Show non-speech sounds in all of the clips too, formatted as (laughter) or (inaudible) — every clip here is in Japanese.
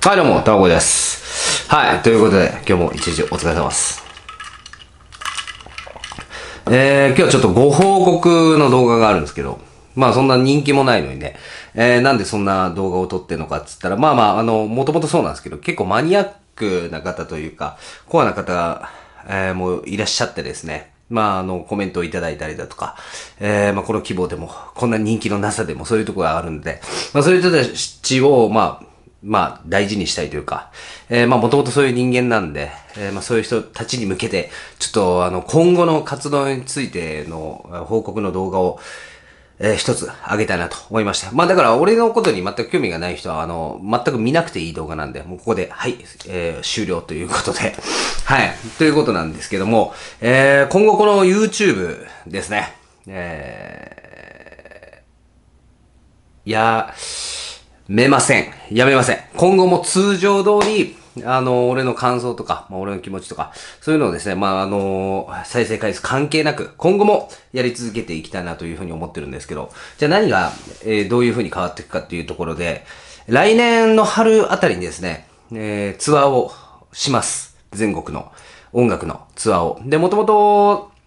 はい、どうも、たまごです。はい、ということで、今日も一日お疲れ様です。えー、今日はちょっとご報告の動画があるんですけど、まあそんな人気もないのにね、えー、なんでそんな動画を撮ってんのかっつったら、まあまあ、あの、もともとそうなんですけど、結構マニアックな方というか、コアな方が、えー、もういらっしゃってですね、まあ、あの、コメントをいただいたりだとか、えー、まあ、この規模でも、こんな人気のなさでも、そういうところがあるんで、まあ、そういう人たちを、まあ、まあ、大事にしたいというか、えー、まあ、もともとそういう人間なんで、えー、まあ、そういう人たちに向けて、ちょっと、あの、今後の活動についての報告の動画を、えー、一つあげたいなと思いました。まあ、だから俺のことに全く興味がない人は、あの、全く見なくていい動画なんで、もうここで、はい、えー、終了ということで、(laughs) はい、ということなんですけども、えー、今後この YouTube ですね、えー、いやー、めません。やめません。今後も通常通り、あの、俺の感想とか、まあ、俺の気持ちとか、そういうのをですね、まあ、あのー、再生回数関係なく、今後もやり続けていきたいなというふうに思ってるんですけど、じゃあ何が、えー、どういうふうに変わっていくかっていうところで、来年の春あたりにですね、えー、ツアーをします。全国の音楽のツアーを。で、もともと、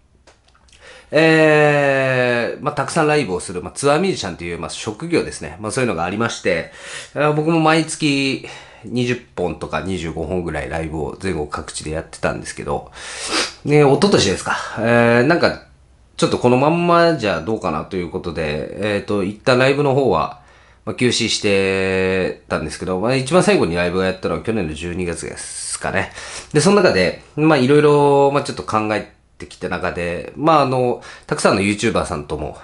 えー、まあ、たくさんライブをする、まあ、ツアーミュージシャンという、まあ、職業ですね。まあ、そういうのがありまして、僕も毎月20本とか25本ぐらいライブを全国各地でやってたんですけど、ね、おととしですか。えー、なんか、ちょっとこのまんまじゃどうかなということで、えっ、ー、と、一旦ライブの方は、まあ、休止してたんですけど、まあ、一番最後にライブをやったのは去年の12月ですかね。で、その中で、まあ、いろいろ、まあ、ちょっと考えて、ってきた中で、まああの、たくさんの YouTuber さんとも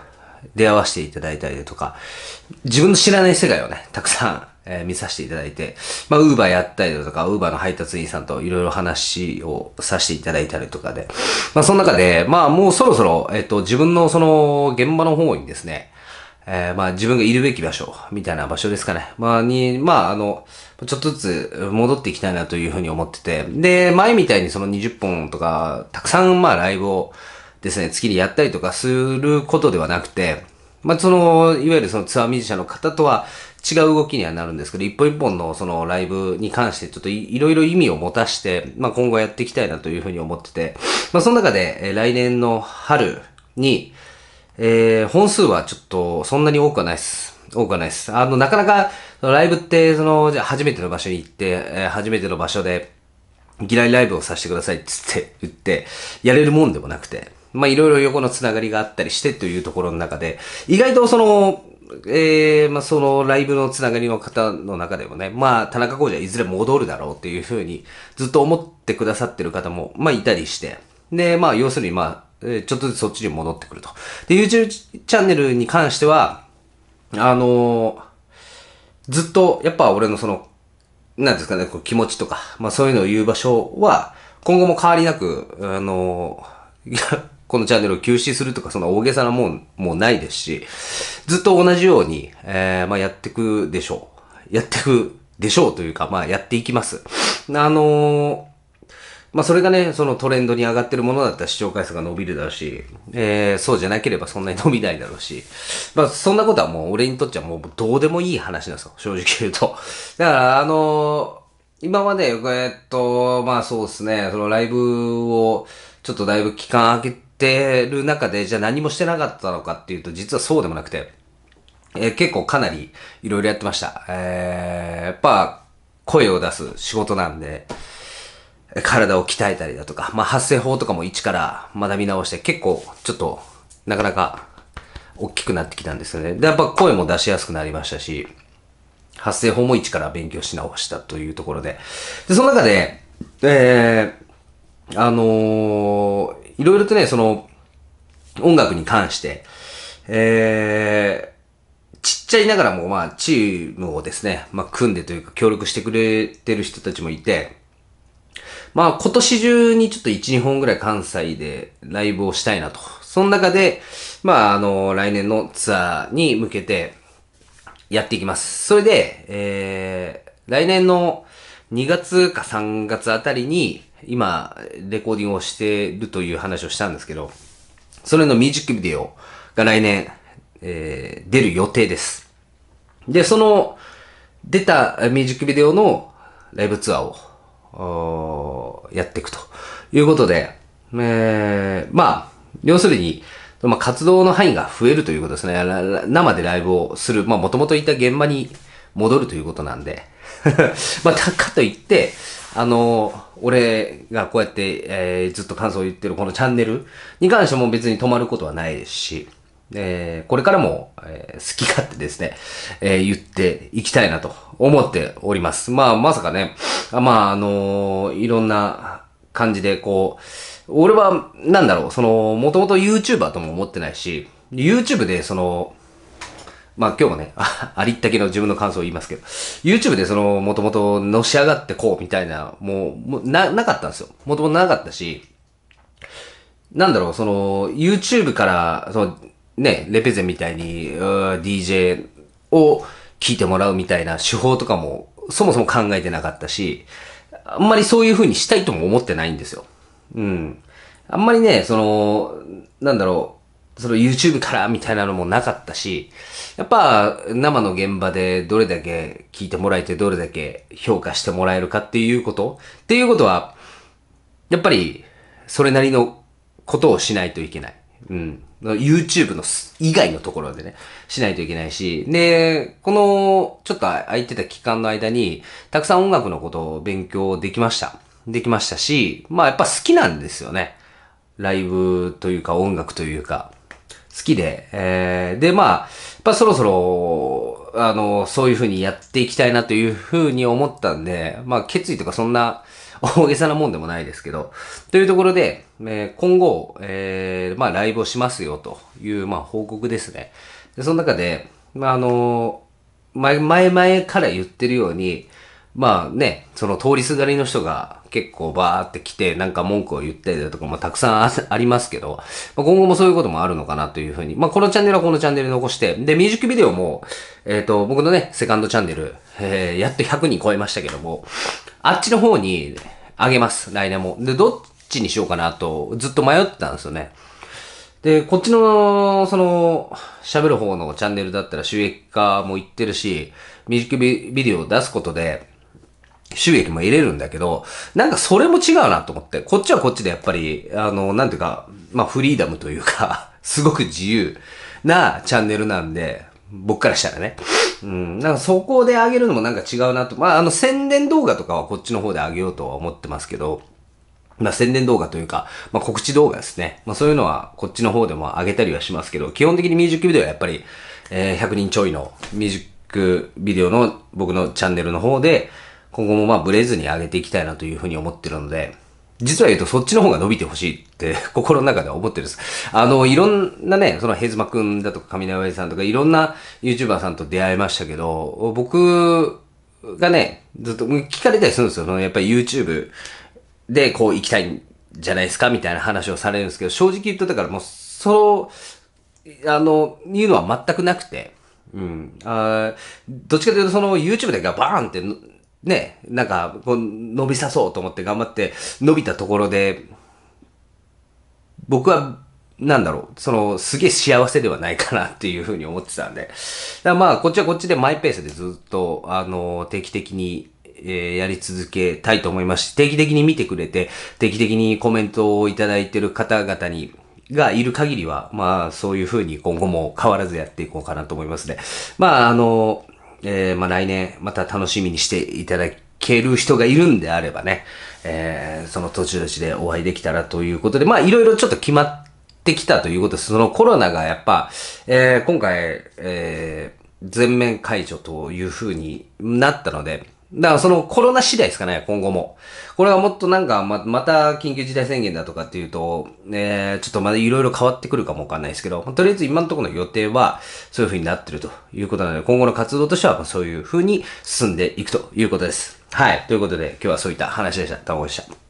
出会わせていただいたりとか、自分の知らない世界をね、たくさん、えー、見させていただいて、まあ、u ーバーやったりだとか、ウーバーの配達員さんといろいろ話をさせていただいたりとかで、まあ、その中で、まあ、もうそろそろ、えっ、と、自分のその、現場の方にですね、えー、まあ自分がいるべき場所、みたいな場所ですかね。まあに、まああの、ちょっとずつ戻っていきたいなというふうに思ってて、で、前みたいにその20本とか、たくさんまあライブをですね、月にやったりとかすることではなくて、まあその、いわゆるそのツアーミュージシャンの方とは違う動きにはなるんですけど、一本一本のそのライブに関してちょっといろいろ意味を持たして、まあ今後やっていきたいなというふうに思ってて、まあその中で、来年の春に、えー、本数はちょっとそんなに多くはないです。多くはないです。あの、なかなか、ライブって、その、じゃ初めての場所に行って、えー、初めての場所で、嫌いライブをさせてくださいっつって言って、やれるもんでもなくて、まあいろいろ横のつながりがあったりしてというところの中で、意外とその、ええー、まあそのライブのつながりの方の中でもね、まあ田中浩二はいずれ戻るだろうっていうふうにずっと思ってくださってる方も、まあいたりして、で、まあ要するにまあえちょっとずつそっちに戻ってくると。で、YouTube チャンネルに関しては、あのー、ずっと、やっぱ俺のその、なんですかね、こう気持ちとか、まあそういうのを言う場所は、今後も変わりなく、あのー、(laughs) このチャンネルを休止するとか、その大げさなもん、もうないですし、ずっと同じように、えー、まあやってくでしょう。やってくでしょうというか、まあやっていきます。あのまあそれがね、そのトレンドに上がってるものだったら視聴回数が伸びるだろうし、えー、そうじゃなければそんなに伸びないだろうし、まあそんなことはもう俺にとっちゃもうどうでもいい話なんですよ、正直言うと。だからあのー、今まで、えっと、まあそうですね、そのライブをちょっとだいぶ期間空けてる中で、じゃあ何もしてなかったのかっていうと、実はそうでもなくて、えー、結構かなりいろいろやってました。えー、やっぱ声を出す仕事なんで、体を鍛えたりだとか、まあ、発声法とかも一から学び直して、結構、ちょっと、なかなか、大きくなってきたんですよね。で、やっぱ声も出しやすくなりましたし、発声法も一から勉強し直したというところで。で、その中で、えー、あのー、いろいろとね、その、音楽に関して、えー、ちっちゃいながらも、まあ、チームをですね、まあ、組んでというか、協力してくれてる人たちもいて、まあ今年中にちょっと1、2本ぐらい関西でライブをしたいなと。その中で、まああの、来年のツアーに向けてやっていきます。それで、えー、来年の2月か3月あたりに今、レコーディングをしてるという話をしたんですけど、それのミュージックビデオが来年、えー、出る予定です。で、その、出たミュージックビデオのライブツアーをやっていくということで、えー、まあ、要するに、まあ、活動の範囲が増えるということですね。生でライブをする。まあ、もともといた現場に戻るということなんで。(laughs) まあ、かといって、あの、俺がこうやって、えー、ずっと感想を言ってるこのチャンネルに関しても別に止まることはないですし、えー、これからも、えー、好き勝手ですね、えー、言っていきたいなと思っております。まあ、まさかね、あまあ、あのいろんな感じで、こう、俺は、なんだろう、その、もともと YouTuber とも思ってないし、YouTube で、その、まあ今日もね、(laughs) ありったけの自分の感想を言いますけど、YouTube でその、もともとのし上がってこうみたいな、もう、な、なかったんですよ。もともとなかったし、なんだろう、その、YouTube から、その、ね、レペゼンみたいに、DJ を聴いてもらうみたいな手法とかも、そもそも考えてなかったし、あんまりそういう風にしたいとも思ってないんですよ。うん。あんまりね、その、なんだろう、その YouTube からみたいなのもなかったし、やっぱ生の現場でどれだけ聞いてもらえてどれだけ評価してもらえるかっていうことっていうことは、やっぱりそれなりのことをしないといけない。うん。YouTube の以外のところでね、しないといけないし、で、この、ちょっと空いてた期間の間に、たくさん音楽のことを勉強できました。できましたし、まあやっぱ好きなんですよね。ライブというか音楽というか、好きで、えー、で、まあ、やっぱそろそろ、あの、そういう風にやっていきたいなという風に思ったんで、まあ決意とかそんな、大げさなもんでもないですけど、というところで、えー、今後、えー、まあ、ライブをしますよという、まあ、報告ですね。で、その中で、まあ、あの前、前々から言ってるように、まあね、その通りすがりの人が結構バーって来てなんか文句を言ったりだとかもたくさんありますけど、まあ、今後もそういうこともあるのかなというふうに、まあこのチャンネルはこのチャンネル残して、で、ミュージックビデオも、えっ、ー、と、僕のね、セカンドチャンネル、えー、やっと100人超えましたけども、あっちの方にあげます、来年も。で、どっちにしようかなと、ずっと迷ってたんですよね。で、こっちの、その、喋る方のチャンネルだったら収益化もいってるし、ミュージックビデオを出すことで、収益も入れるんだけど、なんかそれも違うなと思って、こっちはこっちでやっぱり、あの、なんていうか、まあフリーダムというかすごく自由なチャンネルなんで、僕からしたらね。うん。なんかそこで上げるのもなんか違うなと。まあ、あの宣伝動画とかはこっちの方で上げようとは思ってますけど、まあ、宣伝動画というか、まあ、告知動画ですね。まあ、そういうのはこっちの方でも上げたりはしますけど、基本的にミュージックビデオはやっぱり、えー、100人ちょいのミュージックビデオの僕のチャンネルの方で、今後もまブレずに上げていきたいなというふうに思ってるので、実は言うとそっちの方が伸びてほしいって (laughs) 心の中では思ってるんです。あの、いろんなね、そのヘズマくんだとか上長さんとかいろんな YouTuber さんと出会いましたけど、僕がね、ずっと聞かれたりするんですよ。そのやっぱり YouTube でこう行きたいんじゃないですかみたいな話をされるんですけど、正直言うとだからもう、そう、あの、言うのは全くなくて、うん。あどっちかというとその YouTube でがバーンってね、なんか、こう伸びさそうと思って頑張って伸びたところで、僕は、なんだろう、その、すげえ幸せではないかなっていうふうに思ってたんで。だからまあ、こっちはこっちでマイペースでずっと、あの、定期的に、えやり続けたいと思いますし、定期的に見てくれて、定期的にコメントをいただいてる方々に、がいる限りは、まあ、そういうふうに今後も変わらずやっていこうかなと思いますね。まあ、あの、えー、まあ、来年また楽しみにしていただける人がいるんであればね、えー、その途中でお会いできたらということで、まあいろいろちょっと決まってきたということです。そのコロナがやっぱ、えー、今回、え全面解除という風になったので、だからそのコロナ次第ですかね、今後も。これはもっとなんかま、また緊急事態宣言だとかっていうと、えー、ちょっとまだいろいろ変わってくるかもわかんないですけど、とりあえず今のところの予定はそういう風になってるということなので、今後の活動としてはそういう風に進んでいくということです。はい。ということで、今日はそういった話でした。どうもでした。